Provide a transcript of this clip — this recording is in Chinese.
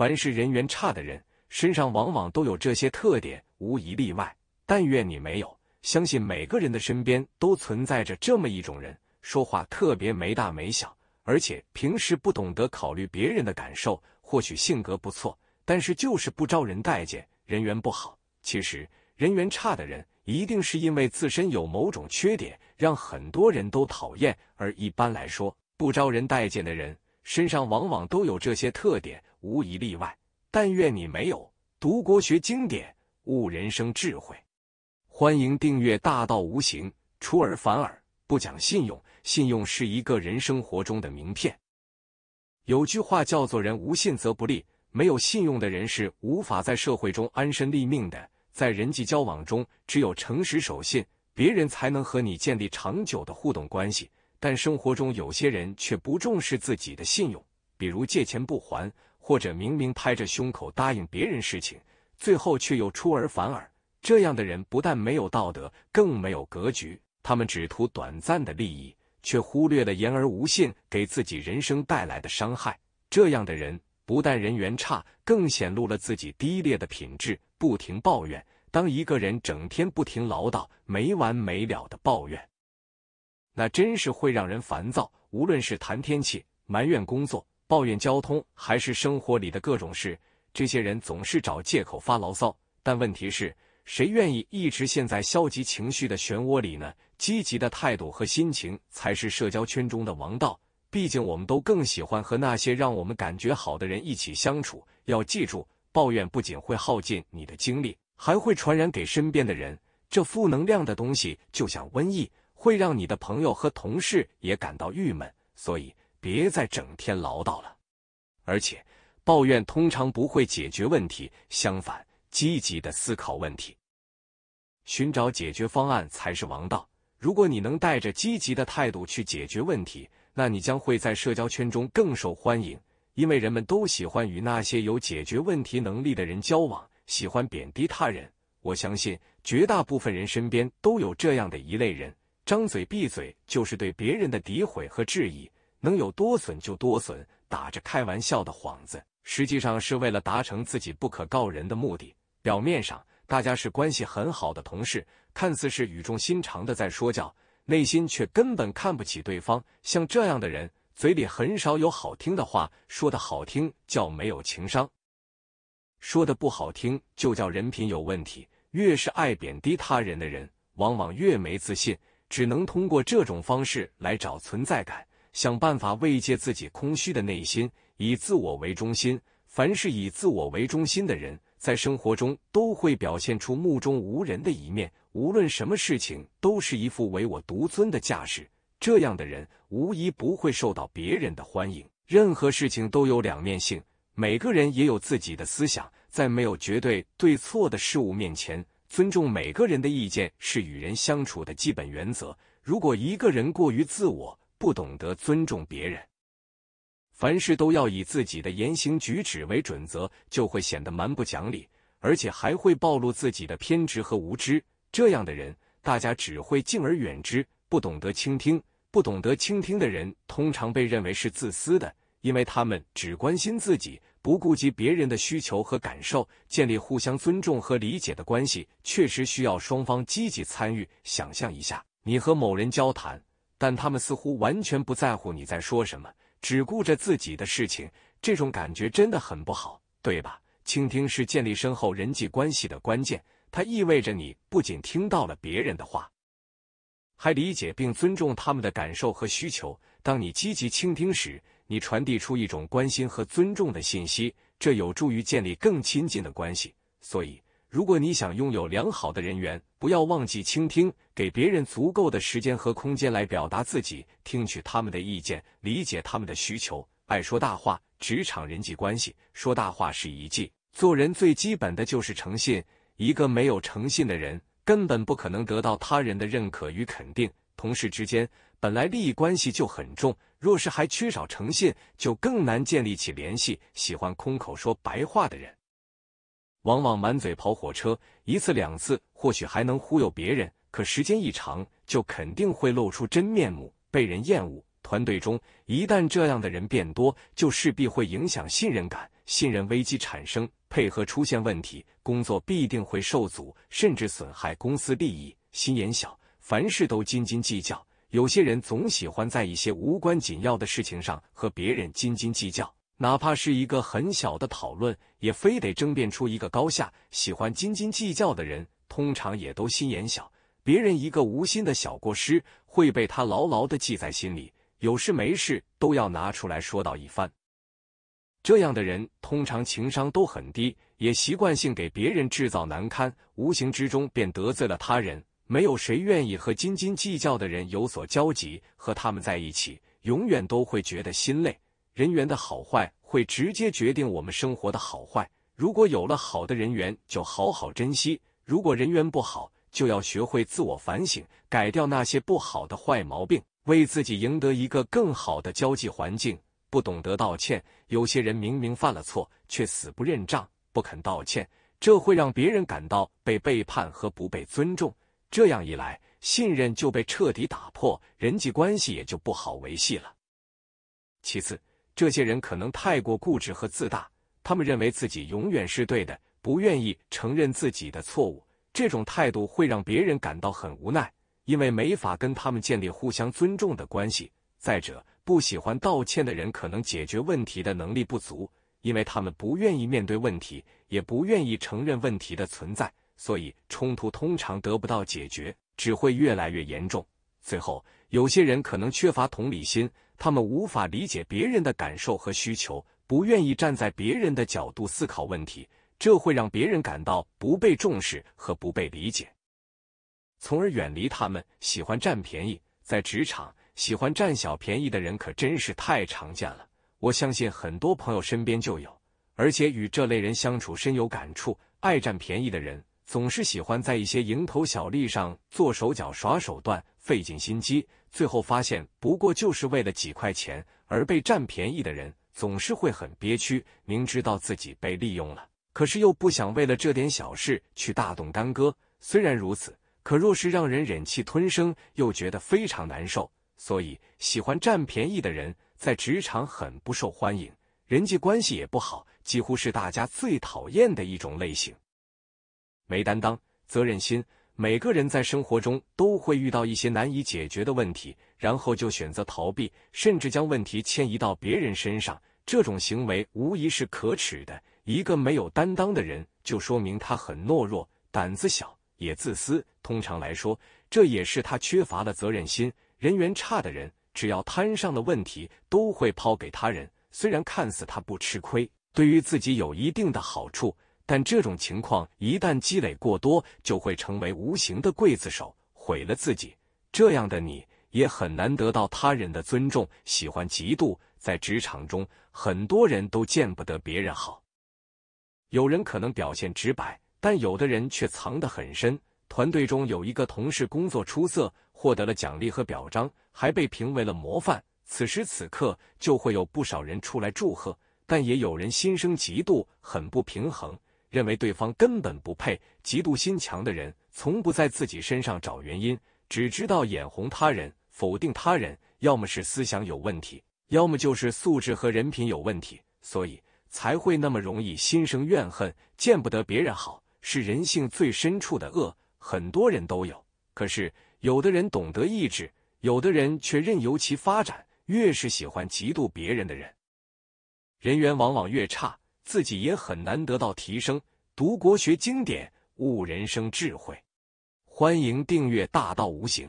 凡是人缘差的人，身上往往都有这些特点，无一例外。但愿你没有。相信每个人的身边都存在着这么一种人，说话特别没大没小，而且平时不懂得考虑别人的感受。或许性格不错，但是就是不招人待见，人缘不好。其实人缘差的人，一定是因为自身有某种缺点，让很多人都讨厌。而一般来说，不招人待见的人。身上往往都有这些特点，无一例外。但愿你没有读国学经典，悟人生智慧。欢迎订阅《大道无形》。出尔反尔，不讲信用，信用是一个人生活中的名片。有句话叫做“人无信则不立”，没有信用的人是无法在社会中安身立命的。在人际交往中，只有诚实守信，别人才能和你建立长久的互动关系。但生活中有些人却不重视自己的信用，比如借钱不还，或者明明拍着胸口答应别人事情，最后却又出尔反尔。这样的人不但没有道德，更没有格局。他们只图短暂的利益，却忽略了言而无信给自己人生带来的伤害。这样的人不但人缘差，更显露了自己低劣的品质。不停抱怨，当一个人整天不停唠叨、没完没了的抱怨。那真是会让人烦躁。无论是谈天气、埋怨工作、抱怨交通，还是生活里的各种事，这些人总是找借口发牢骚。但问题是谁愿意一直陷在消极情绪的漩涡里呢？积极的态度和心情才是社交圈中的王道。毕竟，我们都更喜欢和那些让我们感觉好的人一起相处。要记住，抱怨不仅会耗尽你的精力，还会传染给身边的人。这负能量的东西就像瘟疫。会让你的朋友和同事也感到郁闷，所以别再整天唠叨了。而且，抱怨通常不会解决问题，相反，积极的思考问题，寻找解决方案才是王道。如果你能带着积极的态度去解决问题，那你将会在社交圈中更受欢迎，因为人们都喜欢与那些有解决问题能力的人交往。喜欢贬低他人，我相信绝大部分人身边都有这样的一类人。张嘴闭嘴就是对别人的诋毁和质疑，能有多损就多损，打着开玩笑的幌子，实际上是为了达成自己不可告人的目的。表面上大家是关系很好的同事，看似是语重心长的在说教，内心却根本看不起对方。像这样的人，嘴里很少有好听的话，说的好听叫没有情商，说的不好听就叫人品有问题。越是爱贬低他人的人，往往越没自信。只能通过这种方式来找存在感，想办法慰藉自己空虚的内心，以自我为中心。凡是以自我为中心的人，在生活中都会表现出目中无人的一面，无论什么事情都是一副唯我独尊的架势。这样的人无疑不会受到别人的欢迎。任何事情都有两面性，每个人也有自己的思想，在没有绝对对错的事物面前。尊重每个人的意见是与人相处的基本原则。如果一个人过于自我，不懂得尊重别人，凡事都要以自己的言行举止为准则，就会显得蛮不讲理，而且还会暴露自己的偏执和无知。这样的人，大家只会敬而远之。不懂得倾听，不懂得倾听的人，通常被认为是自私的。因为他们只关心自己，不顾及别人的需求和感受，建立互相尊重和理解的关系，确实需要双方积极参与。想象一下，你和某人交谈，但他们似乎完全不在乎你在说什么，只顾着自己的事情，这种感觉真的很不好，对吧？倾听是建立深厚人际关系的关键，它意味着你不仅听到了别人的话，还理解并尊重他们的感受和需求。当你积极倾听时，你传递出一种关心和尊重的信息，这有助于建立更亲近的关系。所以，如果你想拥有良好的人缘，不要忘记倾听，给别人足够的时间和空间来表达自己，听取他们的意见，理解他们的需求。爱说大话，职场人际关系，说大话是一忌。做人最基本的就是诚信，一个没有诚信的人，根本不可能得到他人的认可与肯定。同事之间本来利益关系就很重。若是还缺少诚信，就更难建立起联系。喜欢空口说白话的人，往往满嘴跑火车，一次两次或许还能忽悠别人，可时间一长，就肯定会露出真面目，被人厌恶。团队中一旦这样的人变多，就势必会影响信任感，信任危机产生，配合出现问题，工作必定会受阻，甚至损害公司利益。心眼小，凡事都斤斤计较。有些人总喜欢在一些无关紧要的事情上和别人斤斤计较，哪怕是一个很小的讨论，也非得争辩出一个高下。喜欢斤斤计较的人，通常也都心眼小，别人一个无心的小过失，会被他牢牢的记在心里，有事没事都要拿出来说道一番。这样的人通常情商都很低，也习惯性给别人制造难堪，无形之中便得罪了他人。没有谁愿意和斤斤计较的人有所交集，和他们在一起，永远都会觉得心累。人缘的好坏会直接决定我们生活的好坏。如果有了好的人缘，就好好珍惜；如果人缘不好，就要学会自我反省，改掉那些不好的坏毛病，为自己赢得一个更好的交际环境。不懂得道歉，有些人明明犯了错，却死不认账，不肯道歉，这会让别人感到被背叛和不被尊重。这样一来，信任就被彻底打破，人际关系也就不好维系了。其次，这些人可能太过固执和自大，他们认为自己永远是对的，不愿意承认自己的错误。这种态度会让别人感到很无奈，因为没法跟他们建立互相尊重的关系。再者，不喜欢道歉的人可能解决问题的能力不足，因为他们不愿意面对问题，也不愿意承认问题的存在。所以冲突通常得不到解决，只会越来越严重。最后，有些人可能缺乏同理心，他们无法理解别人的感受和需求，不愿意站在别人的角度思考问题，这会让别人感到不被重视和不被理解，从而远离他们。喜欢占便宜，在职场喜欢占小便宜的人可真是太常见了。我相信很多朋友身边就有，而且与这类人相处深有感触。爱占便宜的人。总是喜欢在一些蝇头小利上做手脚、耍手段，费尽心机，最后发现不过就是为了几块钱而被占便宜的人，总是会很憋屈。明知道自己被利用了，可是又不想为了这点小事去大动干戈。虽然如此，可若是让人忍气吞声，又觉得非常难受。所以，喜欢占便宜的人在职场很不受欢迎，人际关系也不好，几乎是大家最讨厌的一种类型。没担当、责任心，每个人在生活中都会遇到一些难以解决的问题，然后就选择逃避，甚至将问题迁移到别人身上。这种行为无疑是可耻的。一个没有担当的人，就说明他很懦弱、胆子小，也自私。通常来说，这也是他缺乏了责任心、人缘差的人，只要摊上的问题都会抛给他人。虽然看似他不吃亏，对于自己有一定的好处。但这种情况一旦积累过多，就会成为无形的刽子手，毁了自己。这样的你也很难得到他人的尊重，喜欢嫉妒。在职场中，很多人都见不得别人好。有人可能表现直白，但有的人却藏得很深。团队中有一个同事工作出色，获得了奖励和表彰，还被评为了模范。此时此刻，就会有不少人出来祝贺，但也有人心生嫉妒，很不平衡。认为对方根本不配，嫉妒心强的人从不在自己身上找原因，只知道眼红他人，否定他人，要么是思想有问题，要么就是素质和人品有问题，所以才会那么容易心生怨恨，见不得别人好，是人性最深处的恶。很多人都有，可是有的人懂得抑制，有的人却任由其发展。越是喜欢嫉妒别人的人，人缘往往越差。自己也很难得到提升。读国学经典，悟人生智慧。欢迎订阅《大道无形》。